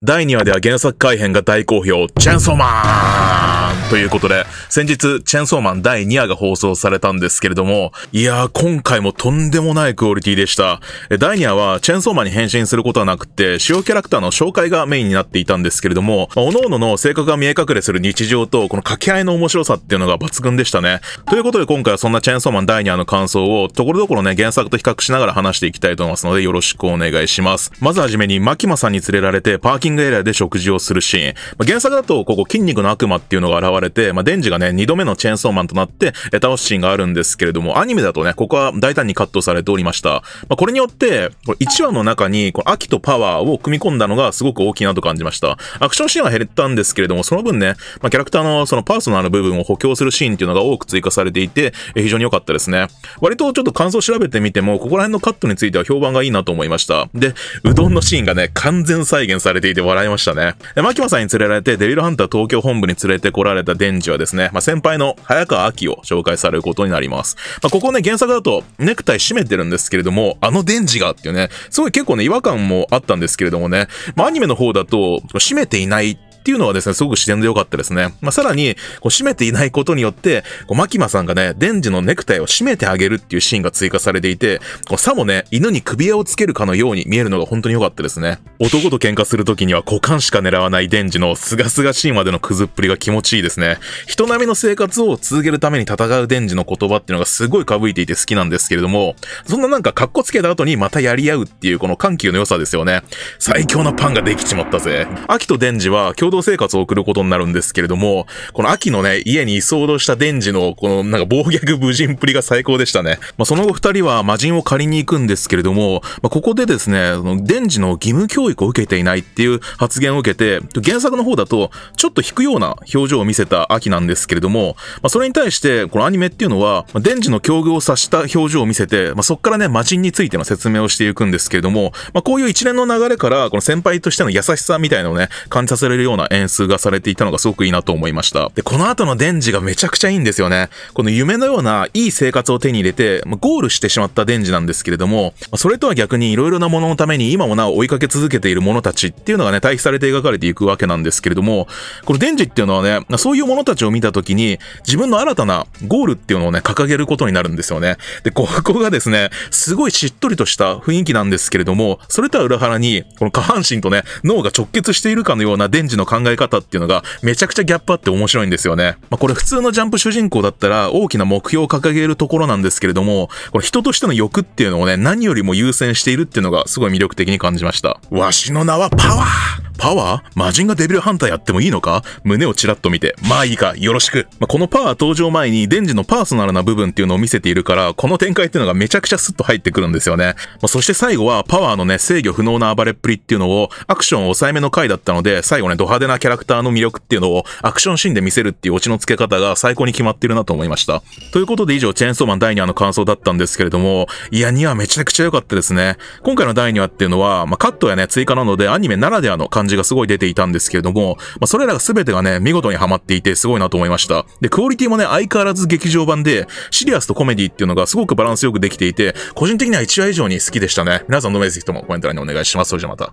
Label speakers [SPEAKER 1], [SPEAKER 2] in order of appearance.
[SPEAKER 1] 第2話では原作改編が大好評、チェンソーマンということで、先日、チェンソーマン第2話が放送されたんですけれども、いやー、今回もとんでもないクオリティでした。第2話は、チェンソーマンに変身することはなくて、主要キャラクターの紹介がメインになっていたんですけれども、各々の性格が見え隠れする日常と、この掛け合いの面白さっていうのが抜群でしたね。ということで、今回はそんなチェンソーマン第2話の感想を、ところどころね、原作と比較しながら話していきたいと思いますので、よろしくお願いします。まずはじめに、マキマさんに連れられて、パーキングエリアで食事をするシーン。ま原作だと、ここ、筋肉の悪魔っていうのが現れわれて、まあ、デンジがね、2度目のチェーンソーマンとなって、え倒すシーンがあるんですけれども、アニメだとね、ここは大胆にカットされておりました。まあ、これによって、これ1話の中に、この秋とパワーを組み込んだのがすごく大きいなと感じました。アクションシーンは減ったんですけれども、その分ね、まあ、キャラクターのそのパーソナル部分を補強するシーンっていうのが多く追加されていて、え非常に良かったですね。割とちょっと感想を調べてみても、ここら辺のカットについては評判がいいなと思いました。で、うどんのシーンがね、完全再現されていて笑いましたね。マキマさんに連れられて、デビルハンター東京本部に連れてこられたデンジはですね、まあ、先輩の早川秋を紹介されることになります。まあ、ここね、原作だとネクタイ締めてるんですけれども、あのデンジがっていうね、すごい結構ね、違和感もあったんですけれどもね、まあ、アニメの方だと、締めていないっていうのはですね、すごく自然で良かったですね。まあ、さらに、こう、締めていないことによって、こう、マキマさんがね、デンジのネクタイを締めてあげるっていうシーンが追加されていて、こう、さもね、犬に首輪をつけるかのように見えるのが本当に良かったですね。男と喧嘩するときには股間しか狙わないデンジのすがすがしいまでのくずっぷりが気持ちいいですね。人並みの生活を続けるために戦うデンジの言葉っていうのがすごい被いていて好きなんですけれども、そんななんか格好つけた後にまたやり合うっていうこの緩急の良さですよね。最強のパンができちまったぜ。秋とデンジは共同動生活を送ることになるんですけれども、この秋のね、家に居候したデンジの、このなんか暴虐無人っぷりが最高でしたね。まあ、その後二人は魔人を借りに行くんですけれども、まあ、ここでですね、そのデンジの義務教育を受けていないっていう発言を受けて、原作の方だと、ちょっと引くような表情を見せた秋なんですけれども、まあ、それに対して、このアニメっていうのは、まデンジの境遇を察した表情を見せて、まあ、そこからね、魔人についての説明をしていくんですけれども、まあ、こういう一連の流れから、この先輩としての優しさみたいなのをね、感じさせられるようなな演出がされていたのがすごくいいなと思いました。で、この後のデンジがめちゃくちゃいいんですよね。この夢のようないい生活を手に入れて、まあ、ゴールしてしまったデンジなんですけれども、まあ、それとは逆に色々なもののために今もなお追いかけ続けている者たちっていうのがね、対比されて描かれていくわけなんですけれども、このデンジっていうのはね、そういう者たちを見た時に自分の新たなゴールっていうのをね、掲げることになるんですよね。で、ここがですね、すごいしっとりとした雰囲気なんですけれども、それとは裏腹に、この下半身とね、脳が直結しているかのようなデンジの考え方っていうのがめちゃくちゃギャップあって面白いんですよね。まあ、これ普通のジャンプ主人公だったら大きな目標を掲げるところなんですけれども、これ人としての欲っていうのをね、何よりも優先しているっていうのがすごい魅力的に感じました。わしの名はパワーパワー魔人がデビルハンターやってもいいのか胸をチラッと見て、まあいいか、よろしく。まあ、このパワー登場前にデンジのパーソナルな部分っていうのを見せているから、この展開っていうのがめちゃくちゃスッと入ってくるんですよね。まあ、そして最後はパワーのね、制御不能な暴れっぷりっていうのを、アクション抑えめの回だったので、最後ね、ド派手なキャラクターの魅力っていうのをアクションシーンで見せるっていうオチの付け方が最高に決まってるなと思いました。ということで以上、チェーンソーマン第2話の感想だったんですけれども、いや、2話めちゃくちゃ良かったですね。今回の第2話っていうのは、まあ、カットやね、追加なのでアニメならではの感じがすごい出ていたんですけれども、まあ、それらが全てがね、見事にハマっていてすごいなと思いました。で、クオリティもね、相変わらず劇場版で、シリアスとコメディっていうのがすごくバランスよくできていて、個人的には1話以上に好きでしたね。皆さんの飲めずともコメント欄にお願いします。それじゃまた。